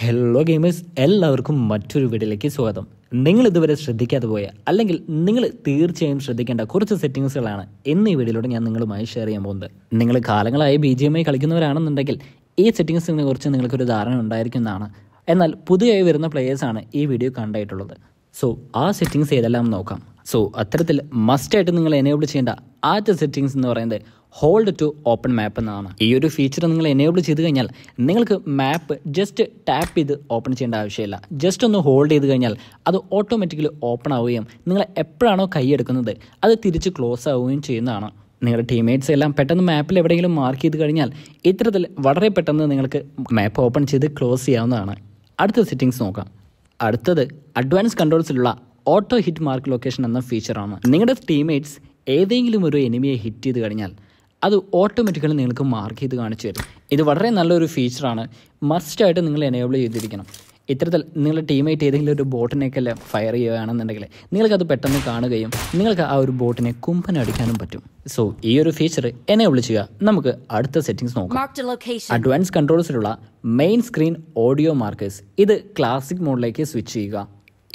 hello gamers എല്ലാവർക്കും മറ്റൊരു വീഡിയോയിലേക്ക് സ്വാഗതം നിങ്ങൾ ഇതുവരെ ശ്രദ്ധിക്കാതെ പോയ അല്ലെങ്കിൽ നിങ്ങൾ തീർച്ചയായും ശ്രദ്ധിക്കേണ്ട കുറച്ച് സെറ്റിങ്സുകളാണ് ഇന്ന് ഈ വീഡിയോയിലൂടെ ഞാൻ നിങ്ങളുമായി ഷെയർ ചെയ്യാൻ പോകുന്നത് നിങ്ങൾ കാലങ്ങളായി ബി ജി എം ഐ കളിക്കുന്നവരാണെന്നുണ്ടെങ്കിൽ ഈ സെറ്റിങ്സിനെ കുറിച്ച് നിങ്ങൾക്കൊരു ധാരണ ഉണ്ടായിരിക്കുന്നതാണ് എന്നാൽ പുതിയതായി വരുന്ന പ്ലേയേഴ്സാണ് ഈ വീഡിയോ കണ്ടായിട്ടുള്ളത് സോ ആ സെറ്റിങ്സ് ഏതെല്ലാം നോക്കാം സോ അത്തരത്തിൽ മസ്റ്റായിട്ട് നിങ്ങൾ എനേബിൾ ചെയ്യേണ്ട ആദ്യത്തെ സെറ്റിങ്സ് എന്ന് പറയുന്നത് ഹോൾഡ് ടു ഓപ്പൺ മാപ്പ് എന്നതാണ് ഈ ഒരു ഫീച്ചർ നിങ്ങൾ എനേബിൾ ചെയ്ത് കഴിഞ്ഞാൽ നിങ്ങൾക്ക് മാപ്പ് ജസ്റ്റ് ടാപ്പ് ചെയ്ത് ഓപ്പൺ ചെയ്യേണ്ട ആവശ്യമില്ല ജസ്റ്റ് ഒന്ന് ഹോൾഡ് ചെയ്ത് കഴിഞ്ഞാൽ അത് ഓട്ടോമാറ്റിക്കലി ഓപ്പൺ ആവുകയും നിങ്ങൾ എപ്പോഴാണോ കൈയെടുക്കുന്നത് അത് തിരിച്ച് ക്ലോസ് ആവുകയും ചെയ്യുന്നതാണ് നിങ്ങളുടെ ടീംമേറ്റ്സ് എല്ലാം പെട്ടെന്ന് മാപ്പിൽ എവിടെയെങ്കിലും മാർക്ക് ചെയ്ത് കഴിഞ്ഞാൽ ഇത്തരത്തിൽ വളരെ പെട്ടെന്ന് നിങ്ങൾക്ക് മാപ്പ് ഓപ്പൺ ചെയ്ത് ക്ലോസ് ചെയ്യാവുന്നതാണ് അടുത്ത സെറ്റിങ്സ് നോക്കാം അടുത്തത് അഡ്വാൻസ് കൺട്രോൾസിലുള്ള ഓട്ടോ ഹിറ്റ് മാർക്ക് ലൊക്കേഷൻ എന്ന ഫീച്ചറാണ് നിങ്ങളുടെ ടീംമേറ്റ്സ് ഏതെങ്കിലും ഒരു എനിമിയെ ഹിറ്റ് ചെയ്ത് കഴിഞ്ഞാൽ അത് ഓട്ടോമാറ്റിക്കലി നിങ്ങൾക്ക് മാർക്ക് ചെയ്ത് കാണിച്ചു തരും ഇത് വളരെ നല്ലൊരു ഫീച്ചറാണ് മസ്റ്റായിട്ട് നിങ്ങൾ എനേബിൾ ചെയ്തിരിക്കണം ഇത്തരത്തിൽ നിങ്ങളുടെ ടീമായിട്ട് ഏതെങ്കിലും ഒരു ബോട്ടിനെയൊക്കെ ഫയർ ചെയ്യുകയാണെന്നുണ്ടെങ്കിൽ നിങ്ങൾക്കത് പെട്ടെന്ന് കാണുകയും നിങ്ങൾക്ക് ആ ഒരു ബോട്ടിനെ കുമ്പനടിക്കാനും പറ്റും സോ ഈ ഒരു ഫീച്ചർ എന്നെ വിളിച്ചുക നമുക്ക് അടുത്ത സെറ്റിംഗ്സ് നോക്കാം അഡ്വാൻസ് കൺട്രോൾസിലുള്ള മെയിൻ സ്ക്രീൻ ഓഡിയോ മാർക്കേഴ്സ് ഇത് ക്ലാസിക് മോഡിലേക്ക് സ്വിച്ച് ചെയ്യുക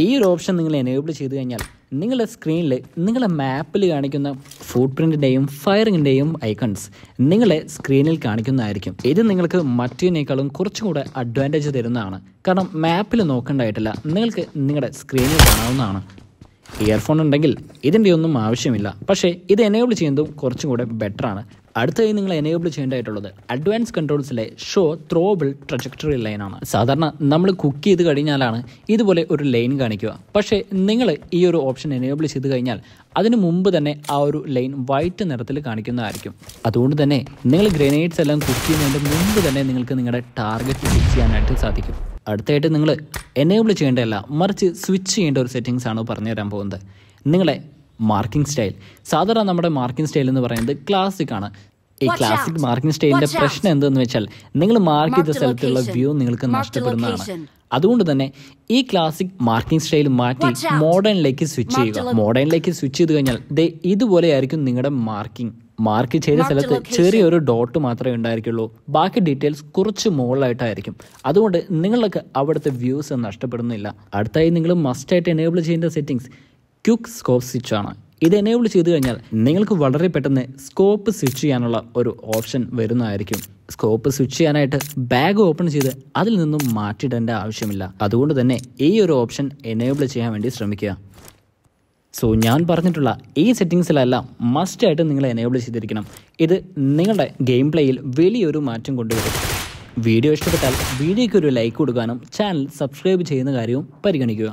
ഈ ഒരു ഓപ്ഷൻ നിങ്ങൾ എനേബിൾ ചെയ്ത് കഴിഞ്ഞാൽ നിങ്ങളുടെ സ്ക്രീനിൽ നിങ്ങളുടെ മാപ്പിൽ കാണിക്കുന്ന ഫുട് പ്രിൻറ്റിൻ്റെയും ഫയറിങ്ങിൻ്റെയും ഐക്കൺസ് നിങ്ങളെ സ്ക്രീനിൽ കാണിക്കുന്നതായിരിക്കും ഇത് നിങ്ങൾക്ക് മറ്റേക്കാളും കുറച്ചും കൂടെ അഡ്വാൻറ്റേജ് തരുന്നതാണ് കാരണം മാപ്പിൽ നോക്കേണ്ടതായിട്ടില്ല നിങ്ങൾക്ക് നിങ്ങളുടെ സ്ക്രീനിൽ കാണാവുന്നതാണ് ഇയർഫോൺ ഉണ്ടെങ്കിൽ ഇതിൻ്റെ ഒന്നും ആവശ്യമില്ല പക്ഷേ ഇത് എനേബിൾ ചെയ്യുന്നതും കുറച്ചും കൂടെ ബെറ്ററാണ് അടുത്തതായി നിങ്ങൾ എനേബിൾ ചെയ്യേണ്ടതായിട്ടുള്ളത് അഡ്വാൻസ് കൺട്രോൾസിലെ ഷോ ത്രോബിൾ ട്രജക്ടറി ലൈനാണ് സാധാരണ നമ്മൾ കുക്ക് ചെയ്ത് കഴിഞ്ഞാലാണ് ഇതുപോലെ ഒരു ലൈൻ കാണിക്കുക പക്ഷേ നിങ്ങൾ ഈ ഒരു ഓപ്ഷൻ എനേബിൾ ചെയ്ത് കഴിഞ്ഞാൽ അതിനു മുമ്പ് തന്നെ ആ ഒരു ലൈൻ വൈറ്റ് നിറത്തിൽ കാണിക്കുന്നതായിരിക്കും അതുകൊണ്ട് തന്നെ നിങ്ങൾ ഗ്രനേഡ്സ് എല്ലാം കുക്ക് ചെയ്യുന്നതിൻ്റെ മുമ്പ് തന്നെ നിങ്ങൾക്ക് നിങ്ങളുടെ ടാർഗറ്റ് ഫിക്സ് ചെയ്യാനായിട്ട് സാധിക്കും അടുത്തായിട്ട് നിങ്ങൾ എനേബിൾ ചെയ്യേണ്ടതല്ല മറിച്ച് സ്വിച്ച് ചെയ്യേണ്ട ഒരു സെറ്റിങ്സ് ആണ് പറഞ്ഞുതരാൻ പോകുന്നത് നിങ്ങളെ മാർക്കിംഗ് സ്റ്റൈൽ സാധാരണ നമ്മുടെ മാർക്കിംഗ് സ്റ്റൈൽ എന്ന് പറയുന്നത് ക്ലാസിക് ആണ് ഈ ക്ലാസിക് മാർക്കിംഗ് സ്റ്റൈലിന്റെ പ്രശ്നം എന്തെന്ന് വെച്ചാൽ നിങ്ങൾ മാർക്ക് ചെയ്ത സ്ഥലത്തുള്ള വ്യൂ നിങ്ങൾക്ക് നഷ്ടപ്പെടുന്നതാണ് അതുകൊണ്ട് തന്നെ ഈ ക്ലാസിക് മാർക്കിംഗ് സ്റ്റൈൽ മാറ്റി മോഡേണിലേക്ക് സ്വിച്ച് ചെയ്യുക മോഡേണിലേക്ക് സ്വിച്ച് ചെയ്ത് കഴിഞ്ഞാൽ ദേ ഇതുപോലെയായിരിക്കും നിങ്ങളുടെ മാർക്കിംഗ് മാർക്ക് ചെയ്ത സ്ഥലത്ത് ചെറിയൊരു ഡോട്ട് മാത്രമേ ഉണ്ടായിരിക്കുള്ളൂ ബാക്കി ഡീറ്റെയിൽസ് കുറച്ച് മുകളിലായിട്ടായിരിക്കും അതുകൊണ്ട് നിങ്ങൾക്ക് അവിടുത്തെ വ്യൂസ് നഷ്ടപ്പെടുന്നില്ല അടുത്തായി നിങ്ങൾ മസ്റ്റായിട്ട് എനേബിൾ ചെയ്യേണ്ട സെറ്റിങ്സ് ക്യുക്ക് സ്കോപ്പ് ആണ് ഇത് എനേബിൾ ചെയ്തു കഴിഞ്ഞാൽ നിങ്ങൾക്ക് വളരെ പെട്ടെന്ന് സ്കോപ്പ് സ്വിച്ച് ചെയ്യാനുള്ള ഒരു ഓപ്ഷൻ വരുന്നതായിരിക്കും സ്കോപ്പ് സ്വിച്ച് ചെയ്യാനായിട്ട് ബാഗ് ഓപ്പൺ ചെയ്ത് അതിൽ നിന്നും മാറ്റിയിടേണ്ട ആവശ്യമില്ല അതുകൊണ്ട് തന്നെ ഈ ഒരു ഓപ്ഷൻ എനേബിൾ ചെയ്യാൻ വേണ്ടി ശ്രമിക്കുക സോ ഞാൻ പറഞ്ഞിട്ടുള്ള ഈ സെറ്റിങ്സിലെല്ലാം ആയിട്ട് നിങ്ങൾ എനേബിൾ ചെയ്തിരിക്കണം ഇത് നിങ്ങളുടെ ഗെയിം പ്ലേയിൽ വലിയൊരു മാറ്റം കൊണ്ടുവരും വീഡിയോ ഇഷ്ടപ്പെട്ടാൽ വീഡിയോയ്ക്ക് ഒരു ലൈക്ക് കൊടുക്കാനും ചാനൽ സബ്സ്ക്രൈബ് ചെയ്യുന്ന കാര്യവും പരിഗണിക്കുക